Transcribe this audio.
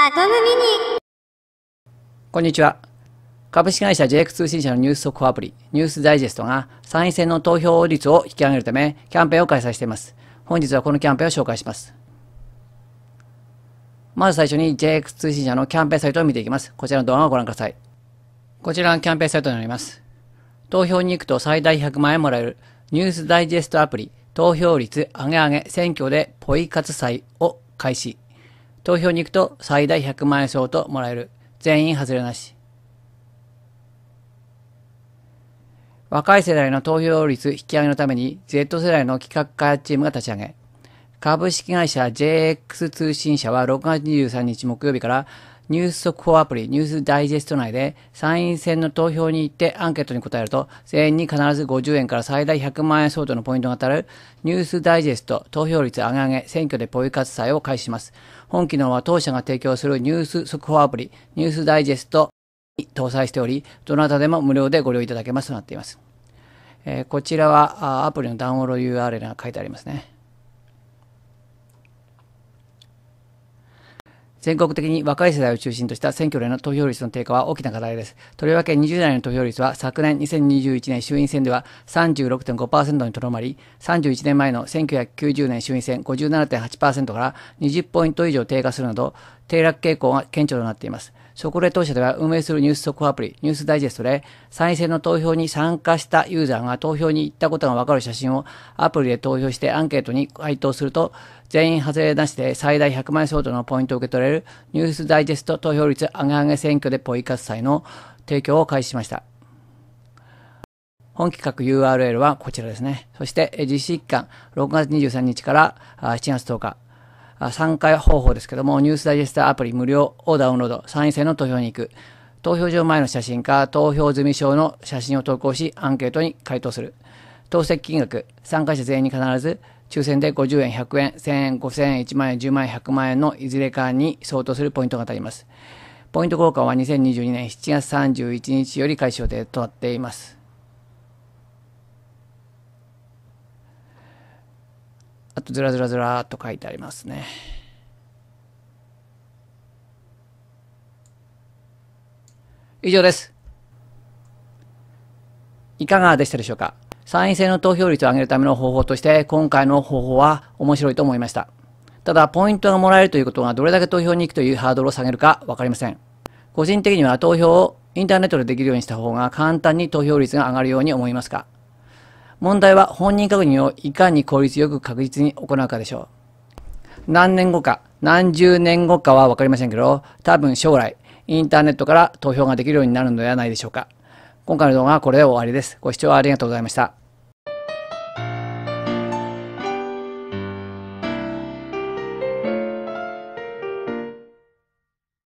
アトムミニこんにちは株式会社 JX 通信社のニュース速報アプリニュースダイジェストが参院選の投票率を引き上げるためキャンペーンを開催しています本日はこのキャンペーンを紹介しますまず最初に JX 通信社のキャンペーンサイトを見ていきますこちらの動画をご覧くださいこちらのキャンペーンサイトになります投票に行くと最大100万円もらえるニュースダイジェストアプリ投票率上げ上げ選挙でポイ活祭を開始投票に行くと最大100万円相当もらえる。全員外れなし。若い世代の投票率引き上げのために Z 世代の企画開発チームが立ち上げ、株式会社 JX 通信社は6月23日木曜日からニュース速報アプリ、ニュースダイジェスト内で参院選の投票に行ってアンケートに答えると、全員に必ず50円から最大100万円相当のポイントが当たるニュースダイジェスト投票率上げ上げ選挙でポイ活祭を開始します。本機能は当社が提供するニュース速報アプリ、ニュースダイジェストに搭載しており、どなたでも無料でご利用いただけますとなっています。えー、こちらはアプリのダウンロード URL が書いてありますね。全国的に若い世代を中心とした選挙での投票率の低下は大きな課題です。とりわけ20代の投票率は昨年2021年衆院選では36.5%にとどまり、31年前の1990年衆院選57.8%から20ポイント以上低下するなど、低落傾向が顕著となっています。こレ当社では運営するニュース速報アプリ、ニュースダイジェストで、参院選の投票に参加したユーザーが投票に行ったことがわかる写真をアプリで投票してアンケートに回答すると、全員外れなしで最大100万円相当のポイントを受け取れるニュースダイジェスト投票率上げ上げ選挙でポイ活祭の提供を開始しました。本企画 URL はこちらですね。そして実施期間6月23日から7月10日参加方法ですけども、ニュースダイジェストアプリ無料をダウンロード、参院選の投票に行く、投票所前の写真か投票済証の写真を投稿し、アンケートに回答する。当席金額、参加者全員に必ず、抽選で50円、100円、1000円、5000円、1万円、10万円、100万円のいずれかに相当するポイントが当たります。ポイント交換は2022年7月31日より開始予定となっています。あとずらずらずらっと書いてありますね。以上です。いかがでしたでしょうか参院選の投票率を上げるための方法として今回の方法は面白いと思いました。ただ、ポイントがもらえるということがどれだけ投票に行くというハードルを下げるか分かりません。個人的には投票をインターネットでできるようにした方が簡単に投票率が上がるように思いますか問題は本人確認をいかに効率よく確実に行うかでしょう。何年後か、何十年後かは分かりませんけど、多分将来、インターネットから投票ができるようになるのではないでしょうか。今回の動画はこれで終わりです。ご視聴ありがとうございました。